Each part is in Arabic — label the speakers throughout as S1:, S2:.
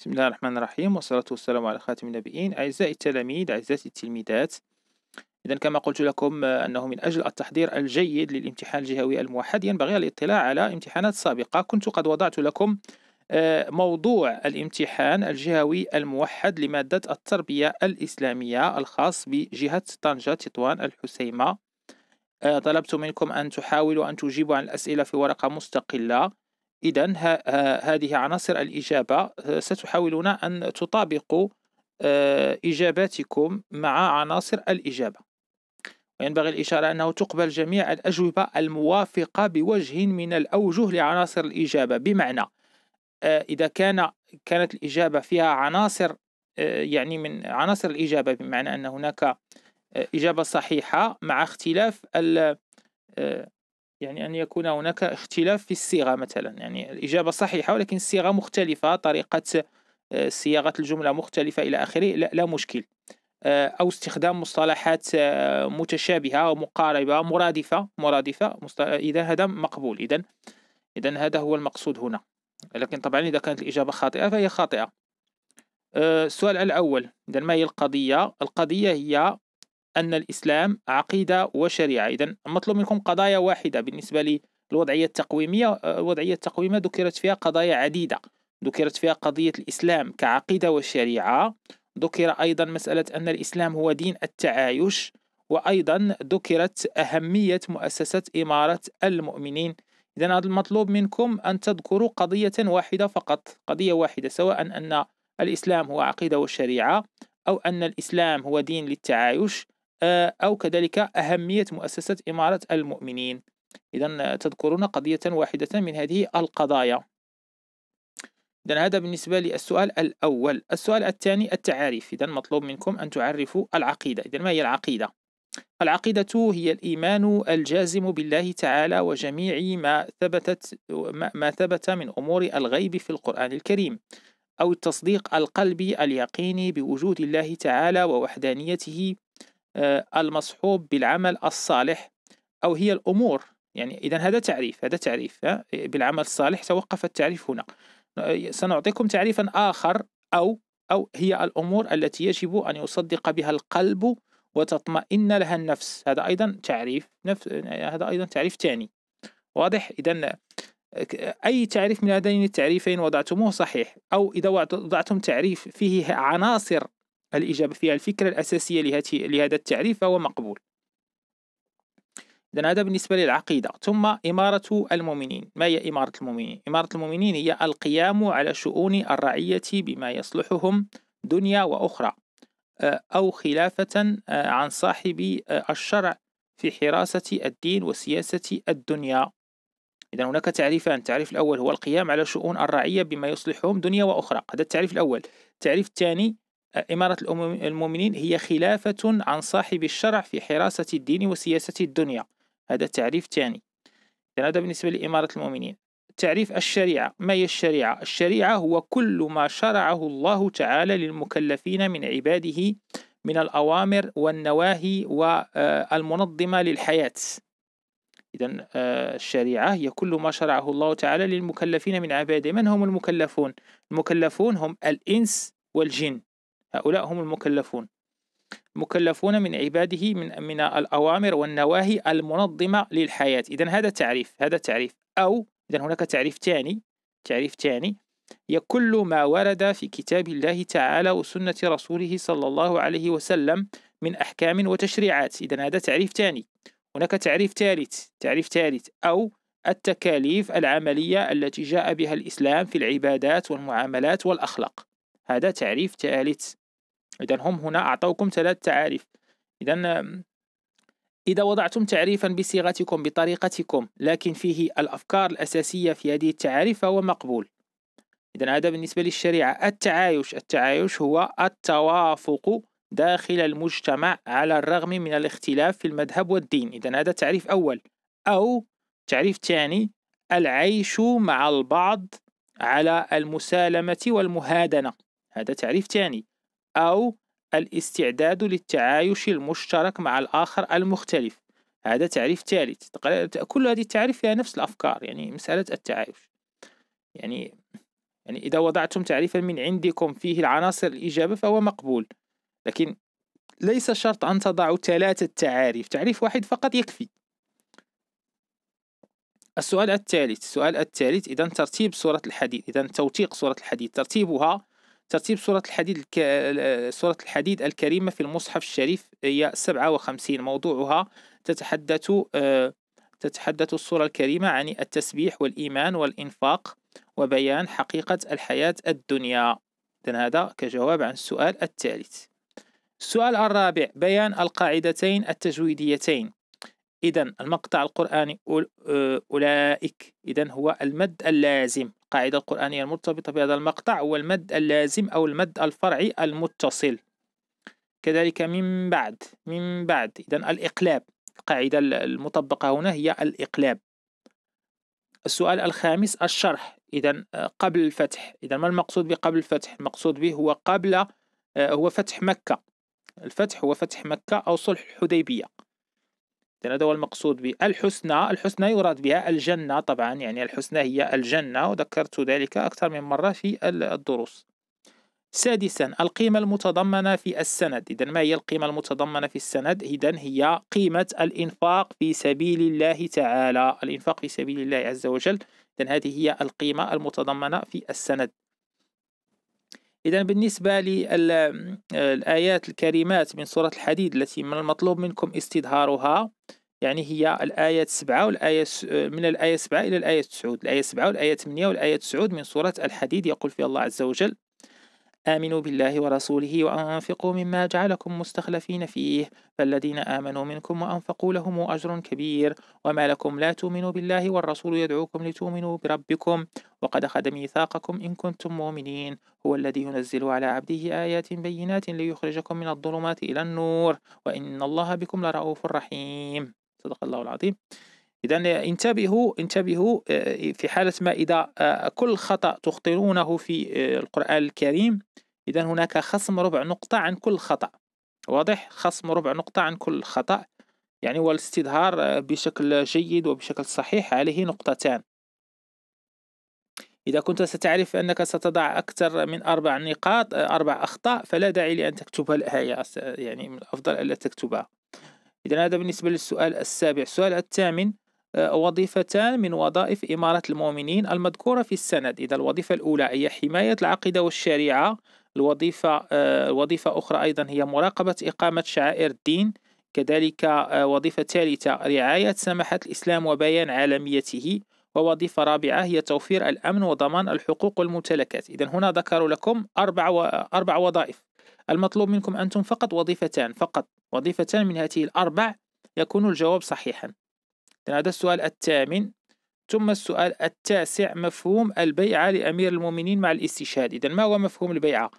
S1: بسم الله الرحمن الرحيم والصلاة والسلام على خاتم النبيين أعزائي التلاميذ أعزائي التلميذات إذا كما قلت لكم أنه من أجل التحضير الجيد للامتحان الجهوي الموحد ينبغي الاطلاع على امتحانات سابقة كنت قد وضعت لكم موضوع الامتحان الجهوي الموحد لمادة التربية الإسلامية الخاص بجهة طنجة تطوان الحسيمة طلبت منكم أن تحاولوا أن تجيبوا عن الأسئلة في ورقة مستقلة إذا هذه عناصر الإجابة آه، ستحاولون أن تطابقوا آه، إجاباتكم مع عناصر الإجابة وينبغي الإشارة أنه تقبل جميع الأجوبة الموافقة بوجه من الأوجه لعناصر الإجابة بمعنى آه، إذا كان كانت الإجابة فيها عناصر يعني من عناصر الإجابة بمعنى أن هناك إجابة صحيحة مع اختلاف يعني أن يكون هناك اختلاف في الصيغة مثلا يعني الإجابة صحيحة ولكن الصيغة مختلفة طريقة آه، صياغة الجملة مختلفة إلى آخره لا, لا مشكل آه، أو استخدام مصطلحات آه، متشابهة ومقاربة مرادفة مرادفة إذا هذا مقبول إذا إذا هذا هو المقصود هنا لكن طبعا إذا كانت الإجابة خاطئة فهي خاطئة السؤال الأول إذا ما هي القضية؟ القضية هي أن الإسلام عقيدة وشريعة إذا مطلوب منكم قضايا واحدة بالنسبة للوضعية التقويمية الوضعية التقويمية ذكرت فيها قضايا عديدة ذكرت فيها قضية الإسلام كعقيدة وشريعة ذكر أيضا مسألة أن الإسلام هو دين التعايش وأيضا ذكرت أهمية مؤسسة إمارة المؤمنين إذا هذا المطلوب منكم أن تذكروا قضية واحدة فقط قضية واحدة سواء أن الإسلام هو عقيدة وشريعة أو أن الإسلام هو دين للتعايش آه، أو كذلك أهمية مؤسسة إمارة المؤمنين إذا تذكرون قضية واحدة من هذه القضايا إذا هذا بالنسبة للسؤال الأول السؤال الثاني التعاريف إذا مطلوب منكم أن تعرفوا العقيدة إذا ما هي العقيدة؟ العقيدة هي الإيمان الجازم بالله تعالى وجميع ما ثبتت ما ثبت من أمور الغيب في القرآن الكريم أو التصديق القلبي اليقيني بوجود الله تعالى ووحدانيته آه، المصحوب بالعمل الصالح أو هي الأمور يعني إذا هذا تعريف هذا تعريف بالعمل الصالح توقف التعريف هنا آه، سنعطيكم تعريفا آخر أو أو هي الأمور التي يجب أن يصدق بها القلب وتطمئن لها النفس هذا أيضا تعريف نفس هذا أيضا تعريف ثاني واضح إذا آه، أي تعريف من هذين التعريفين وضعتموه صحيح أو إذا وضعتم تعريف فيه عناصر الإجابة فيها الفكرة الأساسية لهذا التعريف فهو مقبول إذن هذا بالنسبة للعقيدة ثم إمارة المؤمنين ما هي إمارة المؤمنين؟ إمارة المؤمنين هي القيام على شؤون الرعية بما يصلحهم دنيا وأخرى آه، أو خلافة آه، عن صاحب آه، الشرع في حراسة الدين وسياسة الدنيا إذا هناك تعريفان التعريف الأول هو القيام على شؤون الرعية بما يصلحهم دنيا وأخرى هذا التعريف الأول التعريف الثاني إمارة المؤمنين هي خلافة عن صاحب الشرع في حراسة الدين وسياسة الدنيا هذا تعريف ثاني هذا بالنسبة لإمارة المؤمنين تعريف الشريعة ما هي الشريعة؟ الشريعة هو كل ما شرعه الله تعالى للمكلفين من عباده من الأوامر والنواهي والمنظمة آه، للحياة إذا آه، الشريعة هي كل ما شرعه الله تعالى للمكلفين من عباده من هم المكلفون؟ المكلفون هم الإنس والجن هؤلاء هم المكلفون مكلفون من عباده من من الأوامر والنواهي المنظمة للحياة إذا هذا تعريف هذا تعريف أو إذا هناك تعريف ثاني تعريف ثاني هي كل ما ورد في كتاب الله تعالى وسنة رسوله صلى الله عليه وسلم من أحكام وتشريعات إذا هذا تعريف ثاني هناك تعريف ثالث تعريف ثالث أو التكاليف العملية التي جاء بها الإسلام في العبادات والمعاملات والأخلاق هذا تعريف ثالث إذا هم هنا أعطوكم ثلاث تعاريف إذا إذا وضعتم تعريفا بصيغتكم بطريقتكم لكن فيه الأفكار الأساسية في هذه التعاريف فهو مقبول إذا هذا بالنسبة للشريعة التعايش التعايش هو التوافق داخل المجتمع على الرغم من الاختلاف في المذهب والدين إذا هذا تعريف أول أو تعريف ثاني العيش مع البعض على المسالمة والمهادنة هذا تعريف ثاني أو الاستعداد للتعايش المشترك مع الآخر المختلف هذا تعريف ثالث كل هذه التعريف فيها نفس الأفكار يعني مسألة التعايش يعني يعني إذا وضعتم تعريفا من عندكم فيه العناصر الإجابة فهو مقبول لكن ليس شرط أن تضعوا ثلاثة تعاريف تعريف واحد فقط يكفي السؤال الثالث السؤال الثالث إذا ترتيب صورة الحديث إذا توثيق صورة الحديث ترتيبها ترتيب سورة الحديد الك... آه، سورة الحديد الكريمة في المصحف الشريف هي 57 موضوعها تتحدث آه، تتحدث السورة الكريمة عن التسبيح والإيمان والإنفاق وبيان حقيقة الحياة الدنيا إذن هذا كجواب عن السؤال الثالث السؤال الرابع بيان القاعدتين التجويديتين إذا المقطع القرآني آه، أولئك إذا هو المد اللازم القاعدة القرآنية المرتبطة بهذا المقطع هو المد اللازم أو المد الفرعي المتصل كذلك من بعد من بعد إذا الإقلاب القاعدة المطبقة هنا هي الإقلاب السؤال الخامس الشرح إذا آه، قبل الفتح إذا ما المقصود بقبل الفتح المقصود به هو قبل آه، هو فتح مكة الفتح هو فتح مكة أو صلح الحديبية لأن هذا هو المقصود بالحسنى الحسنى يراد بها الجنة طبعا يعني الحسنى هي الجنة وذكرت ذلك أكثر من مرة في الدروس سادسا القيمة المتضمنة في السند إذا ما هي القيمة المتضمنة في السند إذا هي قيمة الإنفاق في سبيل الله تعالى الإنفاق في سبيل الله عز وجل إذا هذه هي القيمة المتضمنة في السند إذا بالنسبة للآيات آه، الكريمات من سورة الحديد التي من المطلوب منكم استظهارها يعني هي الآية سبعة والآية آه، من الآية سبعة إلى الآية تسعود الآية سبعة والآية ثمانية والآية تسعود من سورة الحديد يقول فيها الله عز وجل آمنوا بالله ورسوله وأنفقوا مما جعلكم مستخلفين فيه فالذين آمنوا منكم وأنفقوا لهم أجر كبير وما لكم لا تؤمنوا بالله والرسول يدعوكم لتؤمنوا بربكم وقد أخذ ميثاقكم إن كنتم مؤمنين هو الذي ينزل على عبده آيات بينات ليخرجكم من الظلمات إلى النور وإن الله بكم لرؤوف رحيم صدق الله العظيم إذا انتبهوا انتبهوا آه، في حالة ما إذا آه، كل خطأ تخطئونه في آه، القرآن الكريم إذا هناك خصم ربع نقطة عن كل خطأ واضح خصم ربع نقطة عن كل خطأ يعني والاستظهار بشكل جيد وبشكل صحيح عليه نقطتان إذا كنت ستعرف أنك ستضع أكثر من أربع نقاط أربع أخطاء فلا داعي لأن تكتبها الآية يعني من الأفضل ألا تكتبها إذا هذا بالنسبة للسؤال السابع السؤال الثامن وظيفتان من وظائف إمارة المؤمنين المذكورة في السند إذا الوظيفة الأولى هي حماية العقيدة والشريعة الوظيفة آه، وظيفة أخرى أيضا هي مراقبة إقامة شعائر الدين كذلك آه، وظيفة ثالثة رعاية سماحة الإسلام وبيان عالميته ووظيفة رابعة هي توفير الأمن وضمان الحقوق والممتلكات إذا هنا ذكروا لكم أربع, و... أربع وظائف المطلوب منكم أنتم فقط وظيفتان فقط وظيفتان من هذه الأربع يكون الجواب صحيحا هذا السؤال الثامن ثم السؤال التاسع مفهوم البيعة لأمير المؤمنين مع الاستشهاد إذا ما هو مفهوم البيعة؟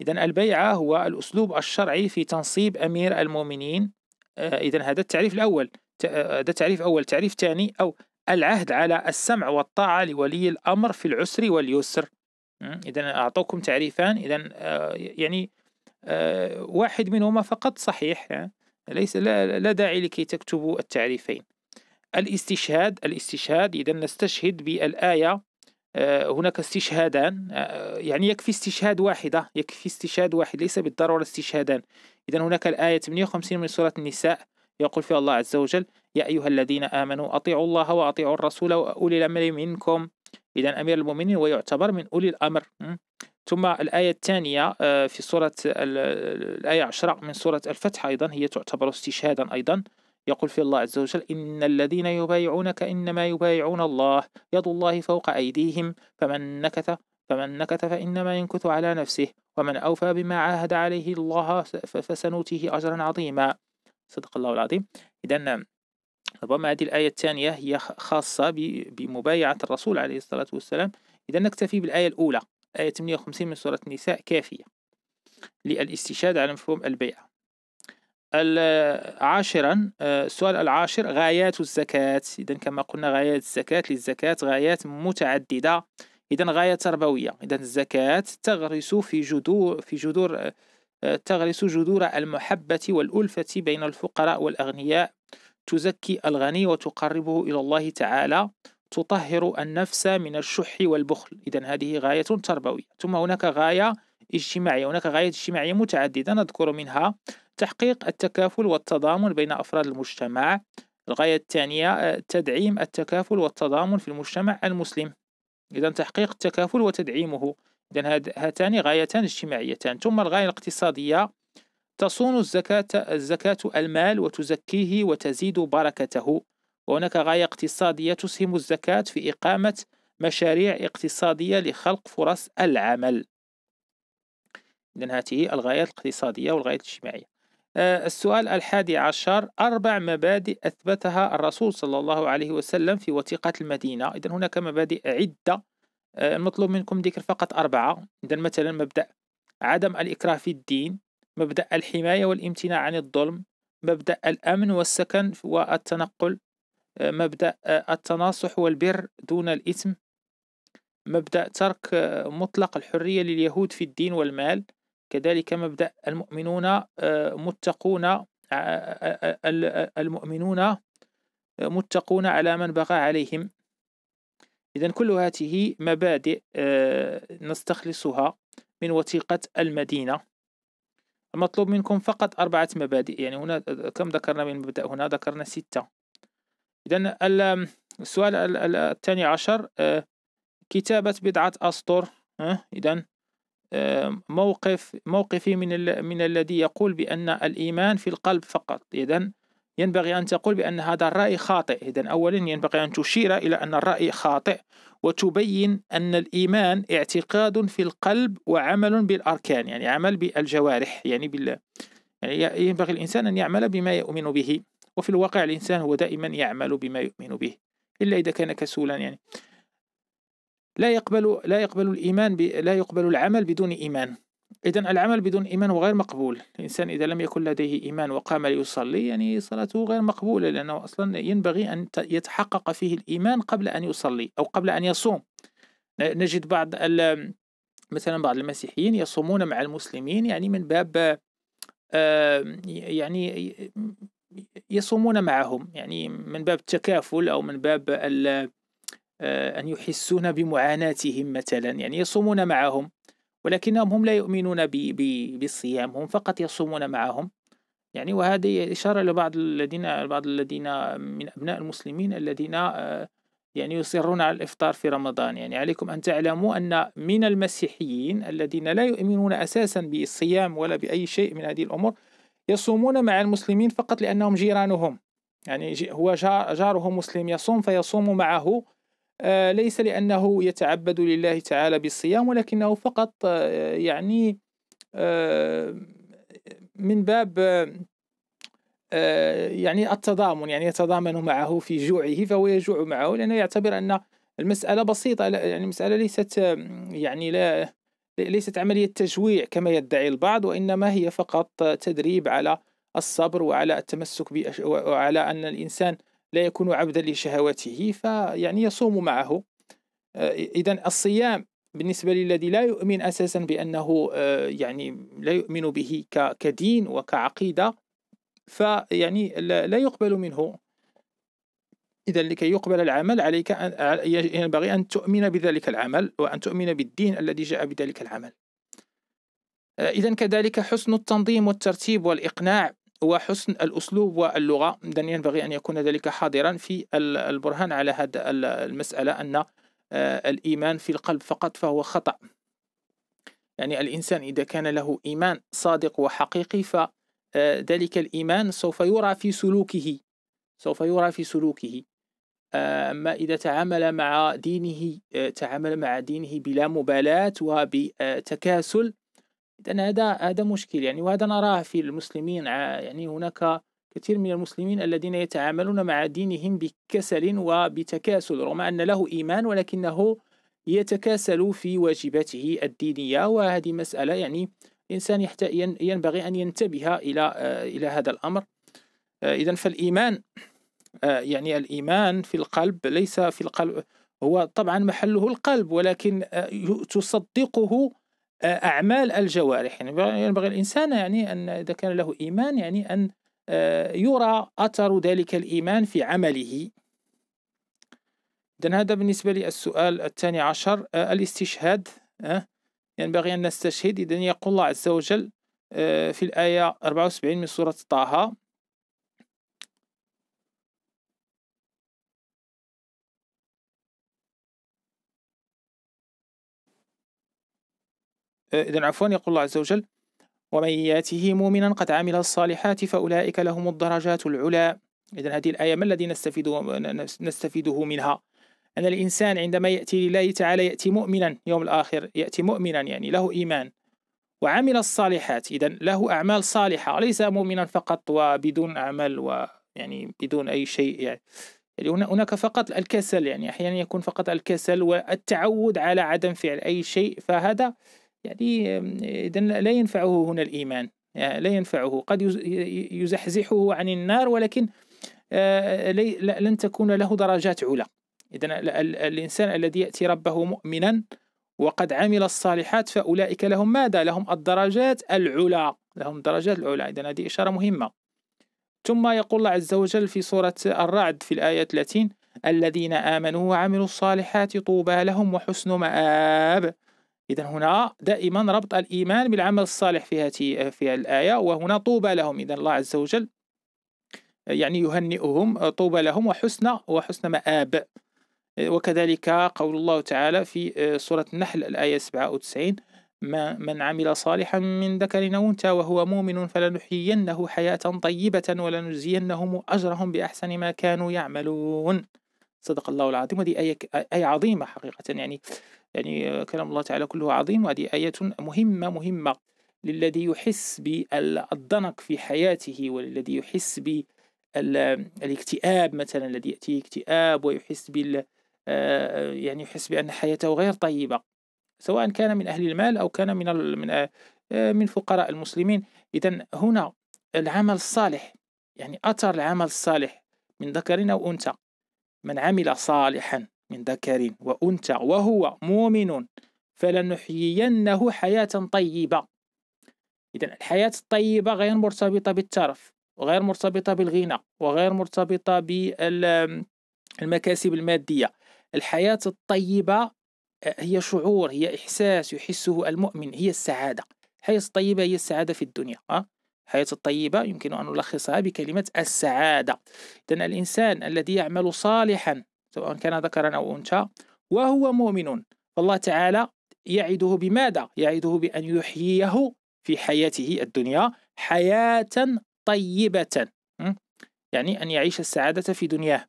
S1: إذا البيعة هو الأسلوب الشرعي في تنصيب أمير المؤمنين آه، إذا هذا التعريف الأول آه، آه، هذا تعريف أول تعريف ثاني أو العهد على السمع والطاعة لولي الأمر في العسر واليسر إذا أعطوكم تعريفان إذا يعني واحد منهما فقط صحيح ليس لا, لا داعي لكي تكتبوا التعريفين الاستشهاد الاستشهاد إذا نستشهد بالآية آه، هناك استشهادان آه، يعني يكفي استشهاد واحدة يكفي استشهاد واحد ليس بالضرورة استشهادان إذا هناك الآية 58 من سورة النساء يقول فيها الله عز وجل يا أيها الذين آمنوا أطيعوا الله وأطيعوا الرسول وأولي الأمر منكم إذا أمير المؤمنين ويعتبر من أولي الأمر ثم الآية الثانية آه، في سورة الآية 10 من سورة الفتح أيضا هي تعتبر استشهادا أيضا يقول في الله عز وجل إن الذين يبايعونك إنما يبايعون الله يد الله فوق أيديهم فمن نكث فمن نكث فإنما ينكث على نفسه ومن أوفى بما عاهد عليه الله فسنؤتيه أجرا عظيما صدق الله العظيم إذا ربما هذه الآية الثانية هي خاصة بمبايعة الرسول عليه الصلاة والسلام إذا نكتفي بالآية الأولى آية 58 من سورة النساء كافية للاستشهاد على مفهوم البيعة عاشرا السؤال آه، العاشر غايات الزكاة إذا كما قلنا غايات الزكاة للزكاة غايات متعددة إذا غاية تربوية إذا الزكاة تغرس في جذور في جذور آه، آه، تغرس جذور المحبة والألفة بين الفقراء والأغنياء تزكي الغني وتقربه إلى الله تعالى تطهر النفس من الشح والبخل إذا هذه غاية تربوية ثم هناك غاية اجتماعية هناك غاية اجتماعية متعددة نذكر منها تحقيق التكافل والتضامن بين أفراد المجتمع الغاية الثانية آه، تدعيم التكافل والتضامن في المجتمع المسلم إذا تحقيق التكافل وتدعيمه إذا هاتان غايتان اجتماعيتان ثم الغاية الاقتصادية تصون الزكاة الزكاة المال وتزكيه وتزيد بركته وهناك غاية اقتصادية تسهم الزكاة في إقامة مشاريع اقتصادية لخلق فرص العمل إذن هاته الغايات الاقتصادية والغايات الاجتماعية آه، السؤال الحادي عشر أربع مبادئ أثبتها الرسول صلى الله عليه وسلم في وثيقة المدينة إذا هناك مبادئ عدة آه، المطلوب منكم ذكر فقط أربعة إذا مثلا مبدأ عدم الإكراه في الدين مبدأ الحماية والامتناع عن الظلم مبدأ الأمن والسكن والتنقل آه، مبدأ التناصح والبر دون الإثم مبدأ ترك مطلق الحرية لليهود في الدين والمال كذلك مبدأ المؤمنون آه، متقون آه، آه، المؤمنون متقون على من بغى عليهم إذا كل هذه مبادئ نستخلصها من وثيقة المدينة المطلوب منكم فقط أربعة مبادئ يعني هنا كم ذكرنا من مبدأ هنا ذكرنا ستة إذا السؤال الثاني عشر كتابة بضعة أسطر إذا موقف موقفي من من الذي يقول بأن الإيمان في القلب فقط إذا ينبغي أن تقول بأن هذا الرأي خاطئ إذا أولا ينبغي أن تشير إلى أن الرأي خاطئ وتبين أن الإيمان اعتقاد في القلب وعمل بالأركان يعني عمل بالجوارح يعني بال يعني ينبغي الإنسان أن يعمل بما يؤمن به وفي الواقع الإنسان هو دائما يعمل بما يؤمن به إلا إذا كان كسولا يعني لا يقبل لا يقبل الإيمان ب... لا يقبل العمل بدون إيمان إذا العمل بدون إيمان هو غير مقبول الإنسان إذا لم يكن لديه إيمان وقام ليصلي يعني صلاته غير مقبولة لأنه أصلا ينبغي أن يتحقق فيه الإيمان قبل أن يصلي أو قبل أن يصوم نجد بعض مثلا بعض المسيحيين يصومون مع المسلمين يعني من باب يعني يصومون معهم يعني من باب التكافل أو من باب آه، أن يحسون بمعاناتهم مثلا يعني يصومون معهم ولكنهم هم لا يؤمنون بالصيام هم فقط يصومون معهم يعني وهذه إشارة لبعض الذين بعض الذين من أبناء المسلمين الذين آه، يعني يصرون على الإفطار في رمضان يعني عليكم أن تعلموا أن من المسيحيين الذين لا يؤمنون أساسا بالصيام ولا بأي شيء من هذه الأمور يصومون مع المسلمين فقط لأنهم جيرانهم يعني هو جار جاره مسلم يصوم فيصوم معه آه، ليس لأنه يتعبد لله تعالى بالصيام ولكنه فقط آه، يعني آه، من باب يعني التضامن يعني يتضامن معه في جوعه فهو يجوع معه لأنه يعتبر أن المسألة بسيطة يعني المسألة ليست يعني لا ليست عملية تجويع كما يدعي البعض وإنما هي فقط تدريب على الصبر وعلى التمسك وعلى أن الإنسان لا يكون عبدا لشهواته فيعني يصوم معه آه، إذا الصيام بالنسبة للذي لا يؤمن أساسا بأنه آه، يعني لا يؤمن به كدين وكعقيدة فيعني لا يقبل منه إذا لكي يقبل العمل عليك أن ينبغي أن تؤمن بذلك العمل وأن تؤمن بالدين الذي جاء بذلك العمل آه، إذا كذلك حسن التنظيم والترتيب والإقناع وحسن الأسلوب واللغة إذن ينبغي أن يكون ذلك حاضرا في البرهان على هذا المسألة أن آه، الإيمان في القلب فقط فهو خطأ يعني الإنسان إذا كان له إيمان صادق وحقيقي فذلك آه، الإيمان سوف يرى في سلوكه سوف يرى في سلوكه آه، أما إذا تعامل مع دينه تعامل مع دينه بلا مبالاة وبتكاسل إذن هذا هذا مشكل يعني وهذا نراه في المسلمين يعني هناك كثير من المسلمين الذين يتعاملون مع دينهم بكسل وبتكاسل رغم أن له إيمان ولكنه يتكاسل في واجباته الدينية وهذه مسألة يعني الإنسان ينبغي أن ينتبه إلى آه، إلى هذا الأمر آه، إذا فالإيمان آه، يعني الإيمان في القلب ليس في القلب هو طبعا محله القلب ولكن تصدقه أعمال الجوارح يعني ينبغي يعني الإنسان يعني أن إذا كان له إيمان يعني أن آه، يرى أثر ذلك الإيمان في عمله إذن هذا بالنسبة للسؤال الثاني عشر آه، الاستشهاد آه، ينبغي يعني أن نستشهد إذن يقول الله عز وجل في الآية 74 من سورة طه آه، إذا عفوا يقول الله عز وجل ومن ياته مؤمنا قد عمل الصالحات فأولئك لهم الدرجات العلى إذا هذه الآية ما الذي نستفيده, نستفيده منها أن الإنسان عندما يأتي لله تعالى يأتي مؤمنا يوم الآخر يأتي مؤمنا يعني له إيمان وعمل الصالحات إذا له أعمال صالحة ليس مؤمنا فقط وبدون أعمال ويعني بدون أي شيء يعني, يعني هناك فقط الكسل يعني أحيانا يكون فقط الكسل والتعود على عدم فعل أي شيء فهذا يعني إذا لا ينفعه هنا الإيمان يعني لا ينفعه قد يزحزحه عن النار ولكن آه، لن تكون له درجات علا إذا الإنسان الذي يأتي ربه مؤمنا وقد عمل الصالحات فأولئك لهم ماذا؟ لهم الدرجات العلا لهم درجات العلا إذا هذه إشارة مهمة ثم يقول الله عز وجل في سورة الرعد في الآية 30 الذين آمنوا وعملوا الصالحات طوبى لهم وحسن مآب إذا هنا دائما ربط الإيمان بالعمل الصالح في هذه في الآية وهنا طوبى لهم إذا الله عز وجل يعني يهنئهم طوبى لهم وحسن وحسن مآب وكذلك قول الله تعالى في آه، سورة النحل الآية 97 من عمل صالحا من ذكر أو أنثى وهو مؤمن فلنحيينه حياة طيبة ولنجزينهم أجرهم بأحسن ما كانوا يعملون صدق الله العظيم هذه آية آية عظيمة حقيقة يعني يعني آه، كلام الله تعالى كله عظيم وهذه آية مهمة مهمة للذي يحس بالضنك في حياته والذي يحس بالاكتئاب مثلا الذي يأتيه اكتئاب ويحس بال آه، آه، يعني يحس بأن حياته غير طيبة سواء كان من أهل المال أو كان من من من فقراء المسلمين إذا هنا العمل الصالح يعني أثر العمل الصالح من ذكر أو أنثى من عمل صالحا من ذكر وأنثى وهو مؤمن فلنحيينه حياة طيبة إذا الحياة الطيبة غير مرتبطة بالترف وغير مرتبطة بالغنى وغير مرتبطة بالمكاسب المادية الحياة الطيبة آه، هي شعور هي إحساس يحسه المؤمن هي السعادة الحياة الطيبة هي السعادة في الدنيا آه. الحياة الطيبة يمكن أن نلخصها بكلمة السعادة إذا الإنسان الذي يعمل صالحا سواء كان ذكرا أو أنثى وهو مؤمن فالله تعالى يعده بماذا؟ يعده بأن يحييه في حياته الدنيا حياة طيبة يعني أن يعيش السعادة في دنياه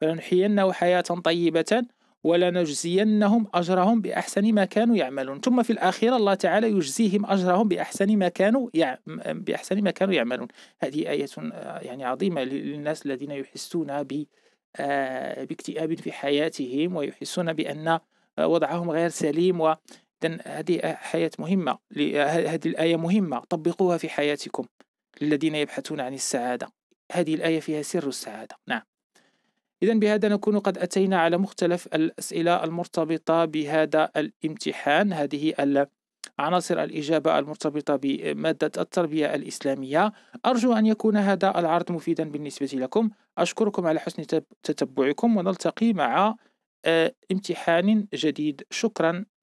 S1: فلنحيينه حياة طيبة ولنجزينهم أجرهم بأحسن ما كانوا يعملون ثم في الآخرة الله تعالى يجزيهم أجرهم بأحسن ما كانوا يع... بأحسن ما كانوا يعملون هذه آية آه، يعني عظيمة للناس الذين يحسون ب آه، باكتئاب في حياتهم ويحسون بأن آه، وضعهم غير سليم و هذه حياة مهمة آه، هذه الآية مهمة طبقوها في حياتكم للذين يبحثون عن السعادة هذه الآية فيها سر السعادة نعم إذا بهذا نكون قد أتينا على مختلف الأسئلة المرتبطة بهذا الامتحان هذه عناصر الإجابة المرتبطة بمادة التربية الإسلامية أرجو أن يكون هذا العرض مفيدا بالنسبة لكم أشكركم على حسن تتبعكم ونلتقي مع آه، امتحان جديد شكرا